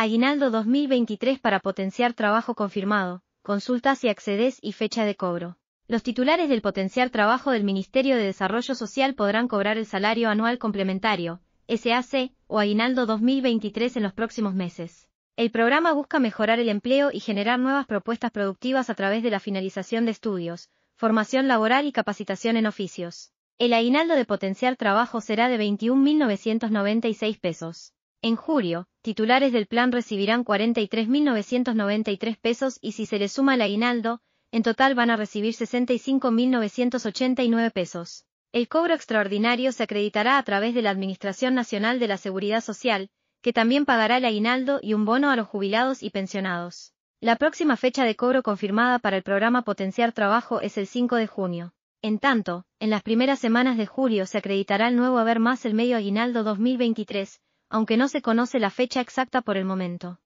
Aguinaldo 2023 para potenciar trabajo confirmado. consultas y accedes y fecha de cobro. Los titulares del potenciar trabajo del Ministerio de Desarrollo Social podrán cobrar el salario anual complementario, SAC, o Aguinaldo 2023 en los próximos meses. El programa busca mejorar el empleo y generar nuevas propuestas productivas a través de la finalización de estudios, formación laboral y capacitación en oficios. El aguinaldo de potenciar trabajo será de 21.996 pesos. En julio, titulares del plan recibirán 43.993 pesos y si se le suma el aguinaldo, en total van a recibir 65.989 pesos. El cobro extraordinario se acreditará a través de la Administración Nacional de la Seguridad Social, que también pagará el aguinaldo y un bono a los jubilados y pensionados. La próxima fecha de cobro confirmada para el programa Potenciar Trabajo es el 5 de junio. En tanto, en las primeras semanas de julio se acreditará el nuevo haber más el medio aguinaldo 2023, aunque no se conoce la fecha exacta por el momento.